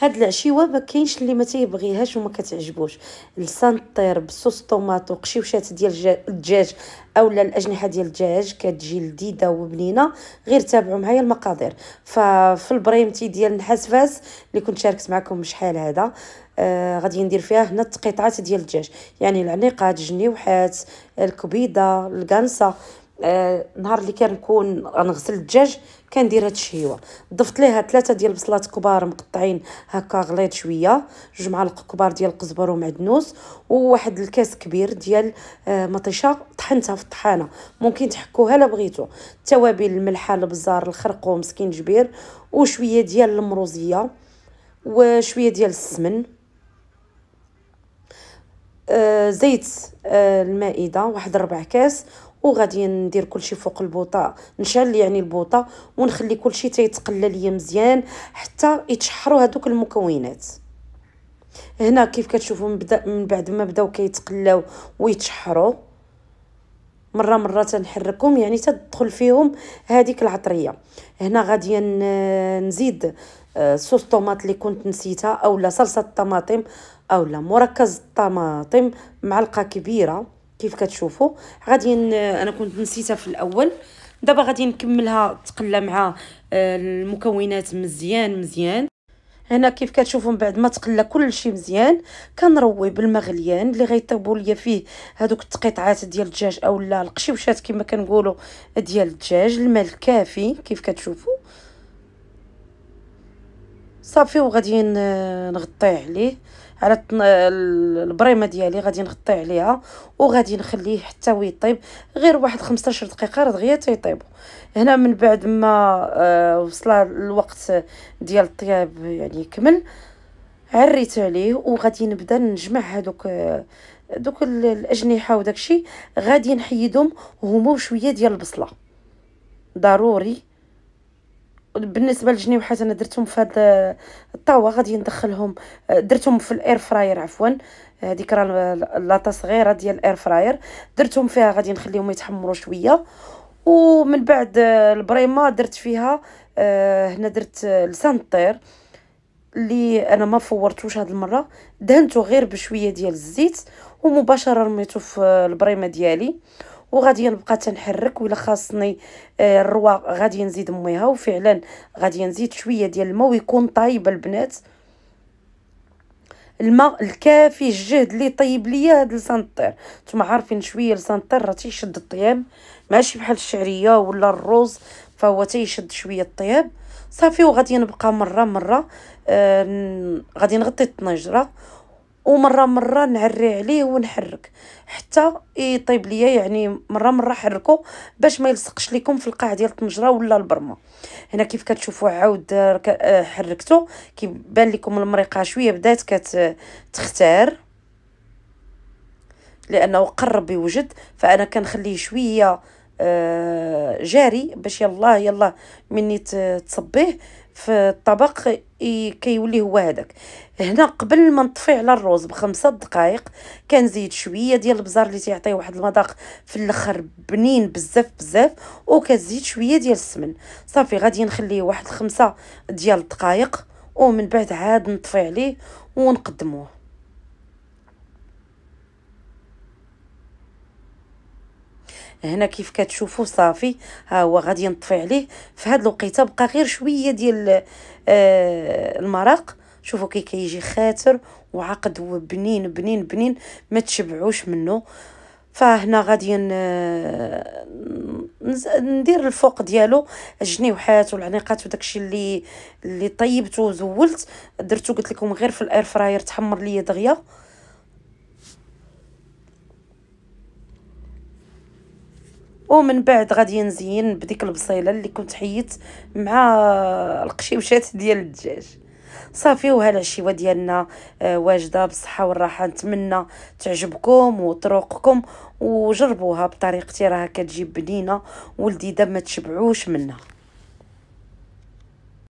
هاد العشيوه ما كاينش اللي ما تيبغيهاش وما كتعجبوش لسان الطير بصوص طوماطو قشيوشات ديال الدجاج اولا الاجنحه ديال الدجاج كتجي لذيذه وبنينه غير تابعوا معايا المقادير ففي البريمتي ديال فاس اللي كنت شاركت معكم شحال هذا آه غادي ندير فيها هنا التقطيعات ديال الدجاج يعني العنيقات الجنيوحات الكبيده الكانسه آه، نهار اللي كنكون غنغسل الدجاج كندير هاد الشهيوه ضفت ليها ثلاثه ديال البصلات كبار مقطعين هكا غليظ شويه جوج معالق كبار ديال القزبر ومعدنوس وواحد الكاس كبير ديال آه، مطيشه طحنتها في الطحانه ممكن تحكوها لا بغيتو التوابل الملحه البزار الخرقوم سكينجبير وشويه ديال المروزيه وشويه ديال السمن آه زيت آه المائده واحد ربع كاس وغادي ندير كلشي فوق البوطه نشعل يعني البوطه ونخلي كلشي تيتقلى ليا مزيان حتى يتشحروا هذوك المكونات هنا كيف كتشوفوا من, من بعد ما بداو كيتقلاو ويتشحروا مره مره تنحركهم يعني تدخل فيهم هذيك العطريه هنا غادي نزيد آه، صوص طوماط اللي كنت نسيتها اولا صلصه الطماطم اولا مركز الطماطم معلقه كبيره كيف كتشوفوا غادي انا كنت نسيتها في الاول دابا غادي نكملها تقلى مع آه، المكونات مزيان مزيان هنا كيف كتشوفوا من بعد ما تقلى كل شيء مزيان كنروي بالمغليان اللي غيطيبوا ليا فيه هذوك التقطيعات ديال الدجاج اولا القشيوشات كما كنقولوا ديال الدجاج الماء الكافي كيف كتشوفوا صافي وغادي نغطيه عليه على البريمه ديالي غادي نغطي عليها وغادي نخليه حتى ويطيب غير واحد 15 دقيقه راه دغيا تيطيبوا هنا من بعد ما آه، وصل الوقت ديال الطياب يعني كمل عريت عليه وغادي نبدا نجمع هذوك آه، دوك الاجنحه وداكشي غادي نحيدهم هما وشويه ديال البصله ضروري بالنسبه للجني وحاجه انا درتهم في هذا الطاوه آه، غادي ندخلهم آه، درتهم في الاير فراير عفوا هذيك راه لاطا صغيره ديال الاير فراير درتهم فيها غادي نخليهم يتحمروا شويه ومن بعد آه، البريمه درت فيها هنا درت لسان الطير اللي انا ما فورتوش هاد المره دهنته غير بشويه ديال الزيت ومباشره رميته في البريمه ديالي وغادي نبقى تنحرك ولا خاصني آه، الروا غادي نزيد مويها وفعلا غادي نزيد شويه ديال الماء ويكون طايب البنات الماء الكافي الجهد اللي طيب ليا هاد لسان الطير نتوما عارفين شويه لسان الطير راه تيشد الطياب ماشي بحال الشعريه ولا الروز فهو تيشد شويه الطياب صافي وغادي نبقى مره مره آه غادي نغطي الطنجره ومره مره نعري عليه ونحرك حتى يطيب ليا يعني مره مره حركو باش ما يلصقش ليكم في القاع ديال الطنجره ولا البرمه هنا كيف كتشوفوا عاود آه، آه، حركته كيبان لكم المريقه شويه بدات كتختار لانه قرب يوجد فانا كنخليه شويه آه، جاري باش يلاه يلاه مني تصبيه في الطبق كيولي هو هذاك هنا قبل ما نطفي على الروز بخمسة دقائق كنزيد شويه ديال البزار اللي تيعطي واحد المذاق في الاخر بنين بزاف بزاف وكنزيد شويه ديال السمن صافي غادي نخليه واحد خمسة ديال الدقائق ومن بعد عاد نطفي عليه ونقدموه هنا كيف كتشوفوا صافي ها هو غادي نطفي عليه في هاد الوقيته بقى غير شويه ديال آه المرق شوفوا كي كيجي خاتر وعقد وبنين بنين بنين بنين ما تشبعوش منه فهنا غادي ندير الفوق ديالو الجنيوحات والعنيقات وداكشي اللي اللي طيبته وزولت درتو قلت لكم غير في الاير فراير تحمر ليا دغيا ومن بعد غادي نزين بديك البصيله اللي كنت حيت مع القشيوشات ديال الدجاج صافي وهلا الشوا ديالنا آه، واجده بالصحه والراحه نتمنى تعجبكم وطرقكم وجربوها بطريقتي راها كتجيب بنينه ولدي ما تشبعوش منها